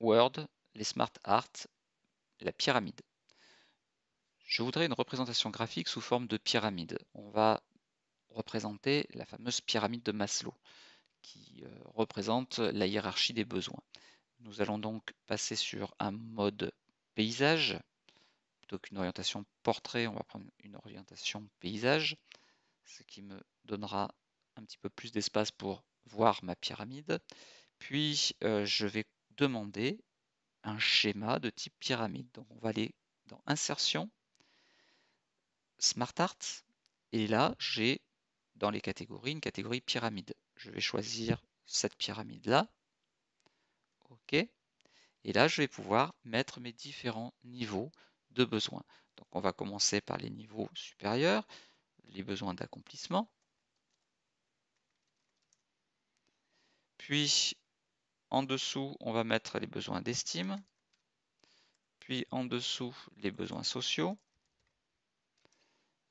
Word, les Smart Art, la pyramide. Je voudrais une représentation graphique sous forme de pyramide. On va représenter la fameuse pyramide de Maslow, qui euh, représente la hiérarchie des besoins. Nous allons donc passer sur un mode paysage. Plutôt qu'une orientation portrait, on va prendre une orientation paysage, ce qui me donnera un petit peu plus d'espace pour voir ma pyramide. Puis euh, je vais demander un schéma de type pyramide. Donc on va aller dans Insertion, Smart Art, et là j'ai dans les catégories une catégorie pyramide. Je vais choisir cette pyramide-là. OK. Et là, je vais pouvoir mettre mes différents niveaux de besoins. Donc on va commencer par les niveaux supérieurs, les besoins d'accomplissement. Puis en dessous, on va mettre les besoins d'estime. Puis en dessous, les besoins sociaux.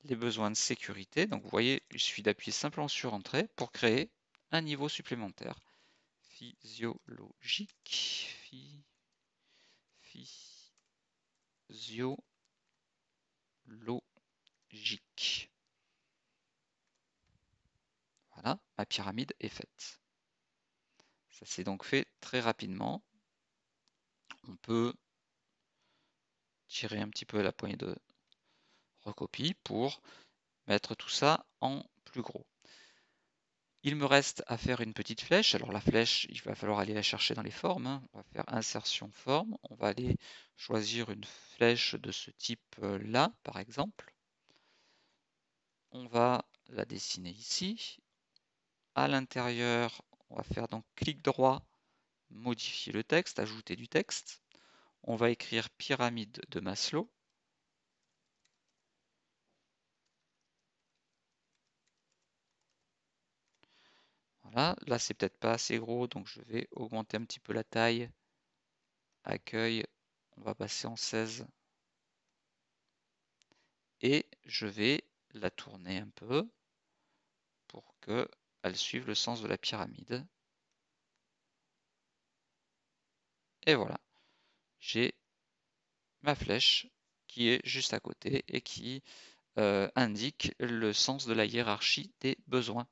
Les besoins de sécurité. Donc vous voyez, il suffit d'appuyer simplement sur Entrée pour créer un niveau supplémentaire. Physiologique. logique. Voilà, ma pyramide est faite. Ça s'est donc fait très rapidement. On peut tirer un petit peu la poignée de recopie pour mettre tout ça en plus gros. Il me reste à faire une petite flèche. Alors la flèche, il va falloir aller la chercher dans les formes. Hein. On va faire insertion forme. On va aller choisir une flèche de ce type-là, par exemple. On va la dessiner ici. À l'intérieur on va faire donc clic droit, modifier le texte, ajouter du texte. On va écrire pyramide de Maslow. Voilà, là c'est peut-être pas assez gros, donc je vais augmenter un petit peu la taille. Accueil, on va passer en 16. Et je vais la tourner un peu pour que elles suivent le sens de la pyramide. Et voilà, j'ai ma flèche qui est juste à côté et qui euh, indique le sens de la hiérarchie des besoins.